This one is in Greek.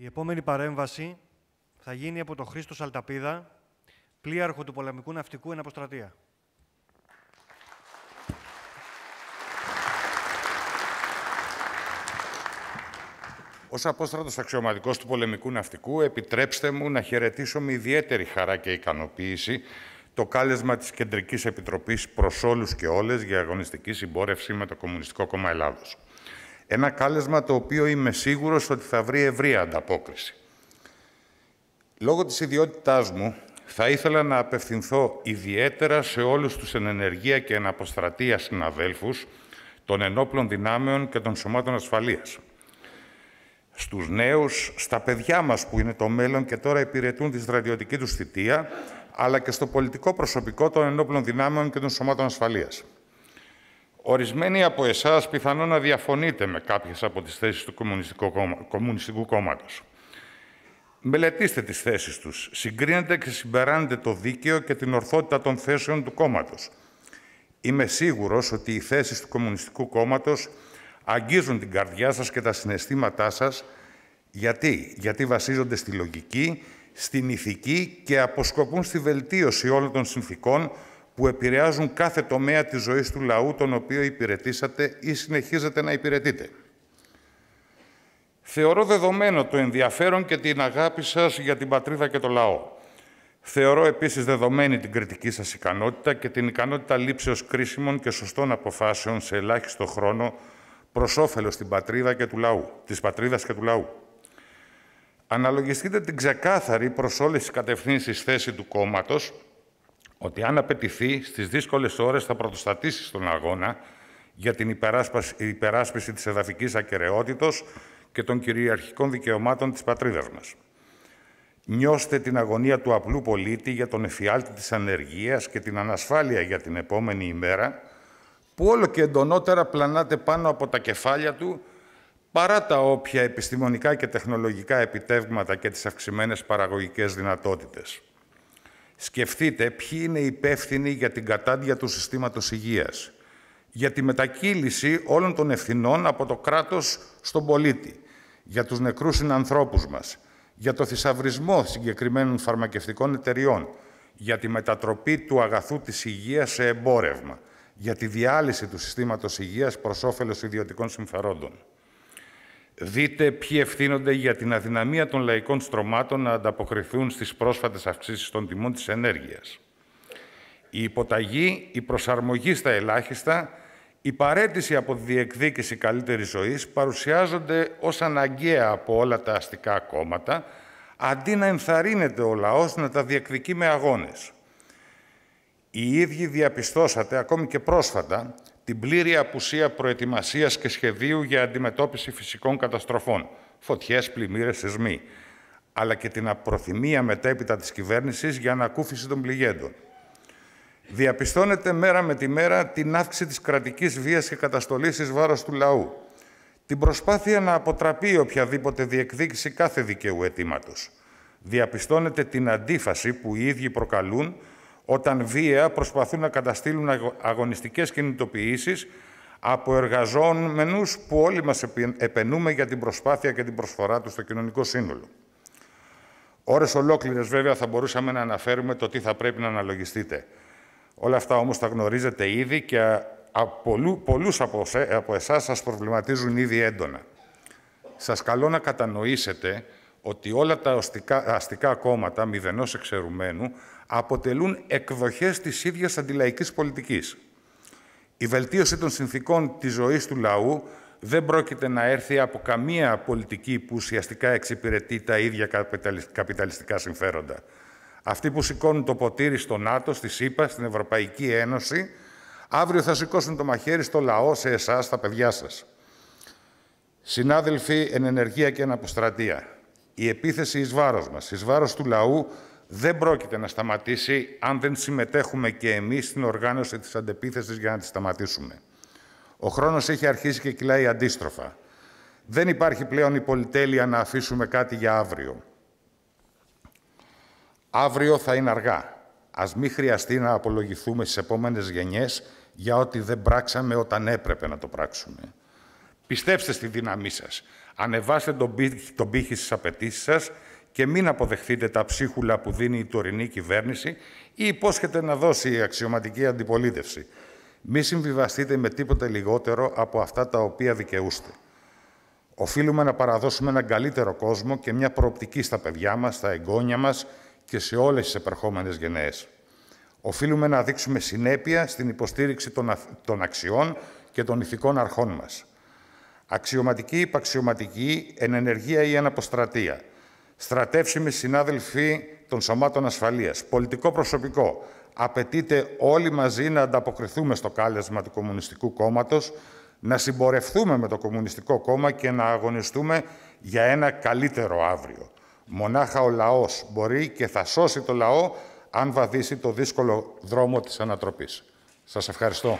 Η επόμενη παρέμβαση θα γίνει από τον Χρήστο Σαλταπίδα, πλοίαρχο του Πολεμικού Ναυτικού εν Αποστρατεία. Ως απόστρατος αξιωματικός του Πολεμικού Ναυτικού, επιτρέψτε μου να χαιρετήσω με ιδιαίτερη χαρά και ικανοποίηση το κάλεσμα της Κεντρικής Επιτροπής προς όλους και όλες για αγωνιστική συμπόρευση με το Κομμουνιστικό Κόμμα Ελλάδος. Ένα κάλεσμα το οποίο είμαι σίγουρος ότι θα βρει ευρία ανταπόκριση. Λόγω της ιδιότητάς μου, θα ήθελα να απευθυνθώ ιδιαίτερα σε όλους τους ενεργεία και αποστρατεία συναδέλφους των ενόπλων δυνάμεων και των σωμάτων ασφαλείας. Στους νέους, στα παιδιά μας που είναι το μέλλον και τώρα υπηρετούν τη στρατιωτική τους θητεία, αλλά και στο πολιτικό προσωπικό των ενόπλων δυνάμεων και των σωμάτων ασφαλείας. Ορισμένοι από εσάς πιθανόν να διαφωνείτε με κάποιες από τις θέσεις του Κομμουνιστικού κόμματος. Μελετήστε τις θέσεις τους. Συγκρίνετε και συμπεράνετε το δίκαιο και την ορθότητα των θέσεων του κόμματος. Είμαι σίγουρος ότι οι θέσεις του Κομμουνιστικού κόμματος αγγίζουν την καρδιά σας και τα συναισθήματά σας, Γιατί? Γιατί βασίζονται στη λογική, στην ηθική και αποσκοπούν στη βελτίωση όλων των συνθήκων που επηρεάζουν κάθε τομέα της ζωής του λαού, τον οποίο υπηρετήσατε ή συνεχίζετε να υπηρετείτε. Θεωρώ δεδομένο το ενδιαφέρον και την αγάπη σας για την πατρίδα και το λαό. Θεωρώ επίσης δεδομένη την κριτική σας ικανότητα και την ικανότητα λήψεως κρίσιμων και σωστών αποφάσεων σε ελάχιστο χρόνο προς όφελος την πατρίδα και του λαού, της πατρίδας και του λαού. Αναλογιστείτε την ξεκάθαρη προς όλες τις κατευθύνσεις θέση του κόμματος, ότι αν απαιτηθεί στις δύσκολες ώρες θα πρωτοστατήσει στον αγώνα για την υπεράσπιση, της της εδαφικής και των κυριαρχικών δικαιωμάτων της πατρίδας μας. Νιώστε την αγωνία του απλού πολίτη για τον εφιάλτη της ανεργίας και την ανασφάλεια για την επόμενη ημέρα, που όλο και εντονότερα πλανάται πάνω από τα κεφάλια του, παρά τα όποια επιστημονικά και τεχνολογικά επιτεύγματα και τις αυξημένες παραγωγικές δυνατότητες. Σκεφτείτε ποιοι είναι υπεύθυνοι για την κατάντια του συστήματος υγείας, για τη μετακύληση όλων των ευθυνών από το κράτος στον πολίτη, για τους νεκρούς συνανθρώπους μας, για το θησαυρισμό συγκεκριμένων φαρμακευτικών εταιριών, για τη μετατροπή του αγαθού της υγείας σε εμπόρευμα, για τη διάλυση του συστήματος υγείας προς όφελος ιδιωτικών συμφερόντων. Δείτε ποιοι ευθύνονται για την αδυναμία των λαϊκών στρωμάτων να ανταποκριθούν στις πρόσφατες αυξήσεις των τιμών της ενέργειας. Η υποταγή, η προσαρμογή στα ελάχιστα, η παρέτηση από τη διεκδίκηση καλύτερης ζωής παρουσιάζονται ως αναγκαία από όλα τα αστικά κόμματα, αντί να ενθαρρύνεται ο λαός να τα διεκδικεί με αγώνες. Οι ίδιοι διαπιστώσατε, ακόμη και πρόσφατα, την πλήρη απουσία προετοιμασίας και σχεδίου για αντιμετώπιση φυσικών καταστροφών, φωτιές, πλημμύρες, σεισμοί, αλλά και την απροθυμία μετέπειτα της κυβέρνησης για ανακούφιση των πληγέντων. Διαπιστώνεται μέρα με τη μέρα την αύξηση της κρατικής βίας και καταστολής εις βάρος του λαού, την προσπάθεια να αποτραπεί οποιαδήποτε διεκδίκηση κάθε δικαίου αιτήματος. Διαπιστώνεται την αντίφαση που οι ίδιοι προκαλούν όταν βία προσπαθούν να καταστήλουν αγωνιστικές κινητοποιήσεις από εργαζόμενους που όλοι μας επενούμε για την προσπάθεια και την προσφορά τους στο κοινωνικό σύνολο. Ώρες ολόκληρες βέβαια θα μπορούσαμε να αναφέρουμε το τι θα πρέπει να αναλογιστείτε. Όλα αυτά όμως τα γνωρίζετε ήδη και πολλού, πολλούς από, από εσάς σας προβληματίζουν ήδη έντονα. Σας καλώ να κατανοήσετε ότι όλα τα αστικά, αστικά κόμματα μηδενός εξαιρουμένου αποτελούν εκδοχές της ίδιας αντιλαϊκής πολιτικής. Η βελτίωση των συνθήκων της ζωής του λαού δεν πρόκειται να έρθει από καμία πολιτική που ουσιαστικά εξυπηρετεί τα ίδια καπιταλιστικά συμφέροντα. Αυτοί που σηκώνουν το ποτήρι στο ΝΑΤΟ, στη ΣΥΠΑ, στην Ευρωπαϊκή Ένωση, αύριο θα σηκώσουν το μαχαίρι στο λαό, σε εσάς, στα παιδιά σας. Συνάδελφοι, εν ενεργεία και εν αποστρατεία. Η επίθεση εις βάρος μας, εις του λαού, δεν πρόκειται να σταματήσει αν δεν συμμετέχουμε και εμείς στην οργάνωση της αντεπίθεσης για να τη σταματήσουμε. Ο χρόνος έχει αρχίσει και κυλάει αντίστροφα. Δεν υπάρχει πλέον η πολυτέλεια να αφήσουμε κάτι για αύριο. Αύριο θα είναι αργά. Ας μην χρειαστεί να απολογηθούμε στις επόμενες γενιές για ό,τι δεν πράξαμε όταν έπρεπε να το πράξουμε. Πιστέψτε στη δύναμή σας. Ανεβάστε τον πύχη στις απαιτήσεις σας και μην αποδεχτείτε τα ψίχουλα που δίνει η τωρινή κυβέρνηση ή υπόσχεται να δώσει η αξιωματική αντιπολίτευση. Μη συμβιβαστείτε με τίποτε λιγότερο από αυτά τα οποία δικαιούστε. Οφείλουμε να παραδώσουμε έναν καλύτερο κόσμο και μια προοπτική στα παιδιά μας, στα εγγόνια μας και σε όλες τις επερχόμενες γενναίες. Οφείλουμε να δείξουμε συνέπεια στην υποστήριξη των, αξιών και των ηθικών αρχών μας. Αξιωματική, υπαξιωματική, ενεργεία ή αναποστρατεία στρατεύσιμοι συνάδελφοι των σωμάτων ασφαλείας, πολιτικό προσωπικό. Απαιτείται όλοι μαζί να ανταποκριθούμε στο κάλεσμα του Κομμουνιστικού Κόμματος, να συμπορευτούμε με το Κομμουνιστικό Κόμμα και να αγωνιστούμε για ένα καλύτερο αύριο. Μονάχα ο λαός μπορεί και θα σώσει το λαό αν βαδίσει το δύσκολο δρόμο της ανατροπής. Σας ευχαριστώ.